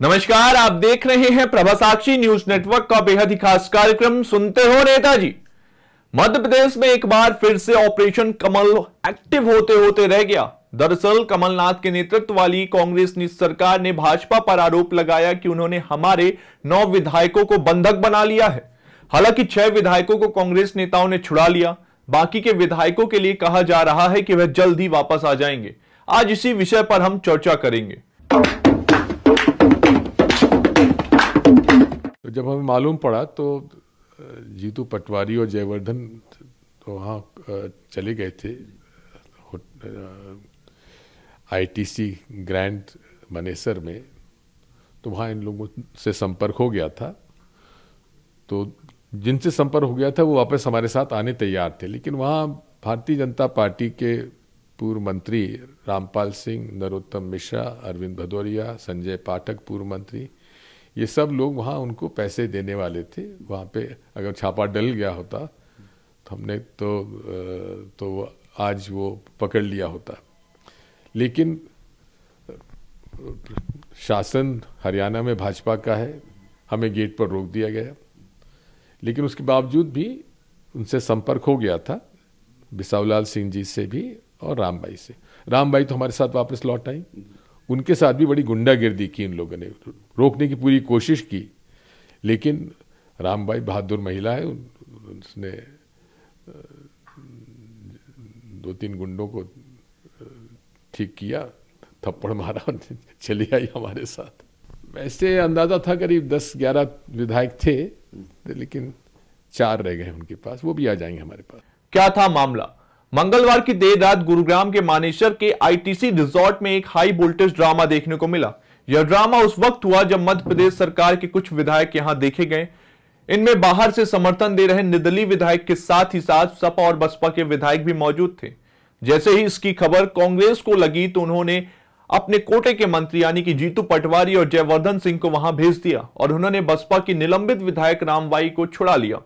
नमस्कार आप देख रहे हैं प्रभासाक्षी न्यूज नेटवर्क का बेहद ही खास कार्यक्रम सुनते हो नेताजी मध्य प्रदेश में एक बार फिर से ऑपरेशन कमल एक्टिव होते होते रह गया दरअसल कमलनाथ के नेतृत्व वाली कांग्रेस सरकार ने भाजपा पर आरोप लगाया कि उन्होंने हमारे नौ विधायकों को बंधक बना लिया है हालांकि छह विधायकों को कांग्रेस नेताओं ने छुड़ा लिया बाकी के विधायकों के लिए कहा जा रहा है कि वह जल्द ही वापस आ जाएंगे आज इसी विषय पर हम चर्चा करेंगे तो जब हमें मालूम पड़ा तो जीतू पटवारी और जयवर्धन तो वहाँ चले गए थे आईटीसी ग्रैंड मनेसर में तो वहाँ इन लोगों से संपर्क हो गया था तो जिनसे संपर्क हो गया था वो वापस हमारे साथ आने तैयार थे लेकिन वहाँ भारतीय जनता पार्टी के पूर्व मंत्री रामपाल सिंह नरोत्तम मिश्रा अरविंद भदौरिया संजय पाठक पूर्व मंत्री ये सब लोग वहाँ उनको पैसे देने वाले थे वहाँ पे अगर छापा डल गया होता तो हमने तो तो आज वो पकड़ लिया होता लेकिन शासन हरियाणा में भाजपा का है हमें गेट पर रोक दिया गया लेकिन उसके बावजूद भी उनसे संपर्क हो गया था बिसावलाल सिंह जी से भी और राम भाई से राम भाई तो हमारे साथ वापस लौट आई उनके साथ भी बड़ी गुंडागिर्दी की इन लोगों ने रोकने की पूरी कोशिश की लेकिन राम भाई बहादुर महिला है उसने दो तीन गुंडों को ठीक किया थप्पड़ मारा चली आई हमारे साथ वैसे अंदाज़ा था करीब दस ग्यारह विधायक थे लेकिन चार रह गए उनके पास वो भी आ जाएंगे हमारे पास क्या था मामला मंगलवार की देर रात गुरुग्राम के मानेसर के आईटीसी रिजॉर्ट में एक हाई वोल्टेज ड्रामा देखने को मिला यह ड्रामा उस वक्त हुआ जब मध्य प्रदेश सरकार के कुछ विधायक यहां देखे गए इनमें बाहर से समर्थन दे रहे निर्दलीय विधायक के साथ ही साथ सपा और बसपा के विधायक भी मौजूद थे जैसे ही इसकी खबर कांग्रेस को लगी तो उन्होंने अपने कोटे के मंत्री यानी कि जीतू पटवारी और जयवर्धन सिंह को वहां भेज दिया और उन्होंने बसपा की निलंबित विधायक रामबाई को छुड़ा लिया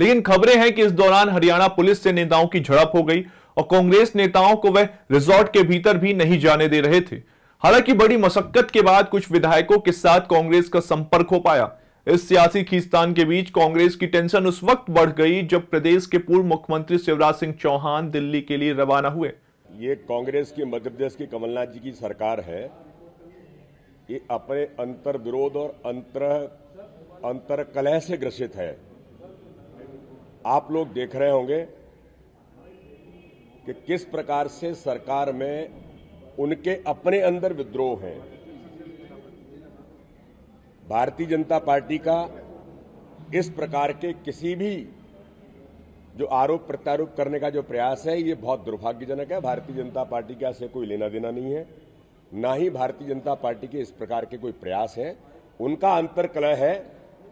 लेकिन खबरें हैं कि इस दौरान हरियाणा पुलिस से नेताओं की झड़प हो गई और कांग्रेस नेताओं को वह रिजॉर्ट के भीतर भी नहीं जाने दे रहे थे हालांकि बड़ी मशक्कत के बाद कुछ विधायकों के साथ कांग्रेस का संपर्क हो पाया इस सियासी खींचतान के बीच कांग्रेस की टेंशन उस वक्त बढ़ गई जब प्रदेश के पूर्व मुख्यमंत्री शिवराज सिंह चौहान दिल्ली के लिए रवाना हुए ये कांग्रेस की मध्य प्रदेश की कमलनाथ जी की सरकार है ये अपने अंतर विरोध और अंतर अंतर कलह से ग्रसित है आप लोग देख रहे होंगे कि किस प्रकार से सरकार में उनके अपने अंदर विद्रोह हैं भारतीय जनता पार्टी का इस प्रकार के किसी भी जो आरोप प्रत्यारोप करने का जो प्रयास है ये बहुत दुर्भाग्यजनक है भारतीय जनता पार्टी का ऐसे कोई लेना देना नहीं है ना ही भारतीय जनता पार्टी के इस प्रकार के कोई प्रयास हैं उनका अंतर कलह है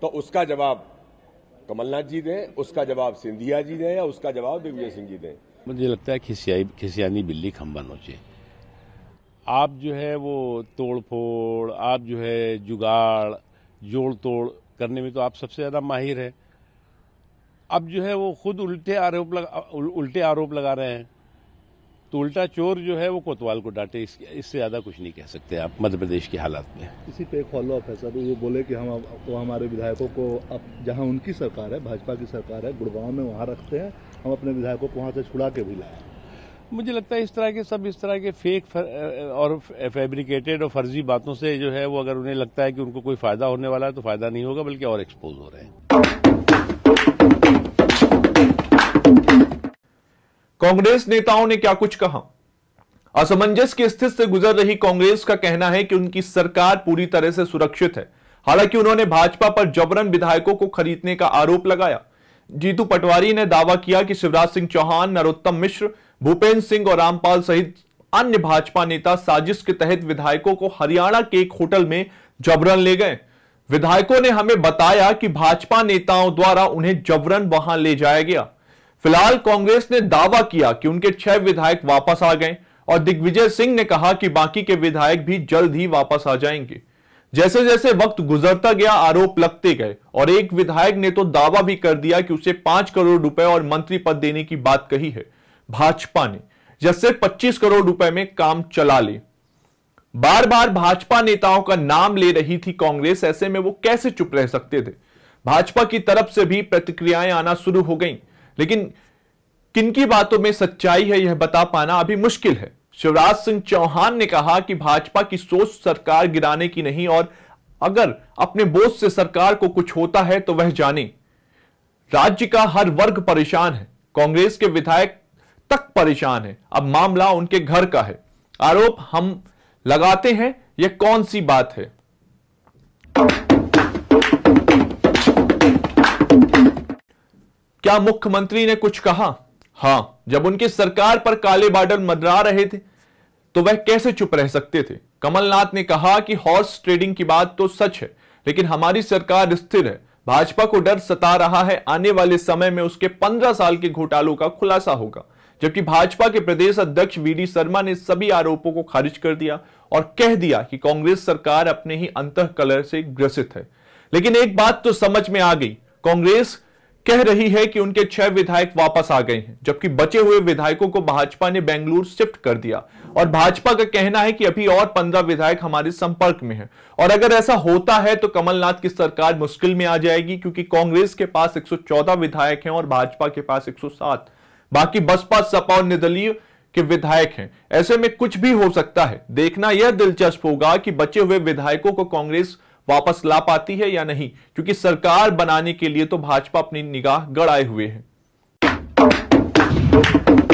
तो उसका जवाब कमलनाथ जी दें उसका जवाब सिंधिया जी दें या उसका जवाब दिग्विजय सिंह जी दें मुझे लगता है खिसियाई खिसियानी बिल्ली खम्बा नोचे आप जो है वो तोड़ फोड़ आप जो है जुगाड़ जोड़ तोड़ करने में तो आप सबसे ज़्यादा माहिर है अब जो है वो खुद उल्टे आरोप उल्टे आरोप लगा रहे हैं तो उल्टा चोर जो है वो कोतवाल को डांटे इससे ज़्यादा कुछ नहीं कह सकते आप मध्य प्रदेश की हालात में इसी पे एक फॉलोअप है सर वो बोले कि हम तो हमारे विधायकों को अब जहां उनकी सरकार है भाजपा की सरकार है गुड़गांव में वहां रखते हैं हम अपने विधायकों को वहां से छुड़ा के भी लाए मुझे लगता है इस तरह के सब इस तरह के फेक और फेब्रिकेटेड और फर्जी बातों से जो है वो अगर उन्हें लगता है कि उनको कोई फायदा होने वाला है तो फायदा नहीं होगा बल्कि और एक्सपोज हो रहे हैं कांग्रेस नेताओं ने क्या कुछ कहा असमंजस की स्थिति से गुजर रही कांग्रेस का कहना है कि उनकी सरकार पूरी तरह से सुरक्षित है हालांकि उन्होंने भाजपा पर जबरन विधायकों को खरीदने का आरोप लगाया जीतू पटवारी ने दावा किया कि शिवराज सिंह चौहान नरोत्तम मिश्र भूपेंद्र सिंह और रामपाल सहित अन्य भाजपा नेता साजिश के तहत विधायकों को हरियाणा के एक होटल में जबरन ले गए विधायकों ने हमें बताया कि भाजपा नेताओं द्वारा उन्हें जबरन वहां ले जाया गया फिलहाल कांग्रेस ने दावा किया कि उनके छह विधायक वापस आ गए और दिग्विजय सिंह ने कहा कि बाकी के विधायक भी जल्द ही वापस आ जाएंगे जैसे जैसे वक्त गुजरता गया आरोप लगते गए और एक विधायक ने तो दावा भी कर दिया कि उसे पांच करोड़ रुपए और मंत्री पद देने की बात कही है भाजपा ने जैसे पच्चीस करोड़ रुपए में काम चला ले बार बार भाजपा नेताओं का नाम ले रही थी कांग्रेस ऐसे में वो कैसे चुप रह सकते थे भाजपा की तरफ से भी प्रतिक्रियाएं आना शुरू हो गईं लेकिन किनकी बातों में सच्चाई है यह बता पाना अभी मुश्किल है शिवराज सिंह चौहान ने कहा कि भाजपा की सोच सरकार गिराने की नहीं और अगर अपने बोझ से सरकार को कुछ होता है तो वह जाने राज्य का हर वर्ग परेशान है कांग्रेस के विधायक तक परेशान है अब मामला उनके घर का है आरोप हम लगाते हैं यह कौन सी बात है क्या मुख्यमंत्री ने कुछ कहा हां जब उनकी सरकार पर काले बार्डर मदरा रहे थे तो वह कैसे चुप रह सकते थे कमलनाथ ने कहा कि हॉर्स ट्रेडिंग की बात तो सच है लेकिन हमारी सरकार स्थिर है भाजपा को डर सता रहा है आने वाले समय में उसके पंद्रह साल के घोटालों का खुलासा होगा जबकि भाजपा के प्रदेश अध्यक्ष वी शर्मा ने सभी आरोपों को खारिज कर दिया और कह दिया कि कांग्रेस सरकार अपने ही अंत कलर से ग्रसित है लेकिन एक बात तो समझ में आ गई कांग्रेस कह रही है कि उनके छह विधायक वापस आ गए हैं जबकि बचे हुए विधायकों को भाजपा ने बेंगलुरु शिफ्ट कर दिया और भाजपा का कहना है कि अभी और पंद्रह विधायक हमारे संपर्क में हैं और अगर ऐसा होता है तो कमलनाथ की सरकार मुश्किल में आ जाएगी क्योंकि कांग्रेस के पास 114 विधायक हैं और भाजपा के पास 107 बाकी बसपा सपा और निर्दलीय के विधायक हैं ऐसे में कुछ भी हो सकता है देखना यह दिलचस्प होगा कि बचे हुए विधायकों को कांग्रेस वापस ला पाती है या नहीं क्योंकि सरकार बनाने के लिए तो भाजपा अपनी निगाह गड़ाए हुए है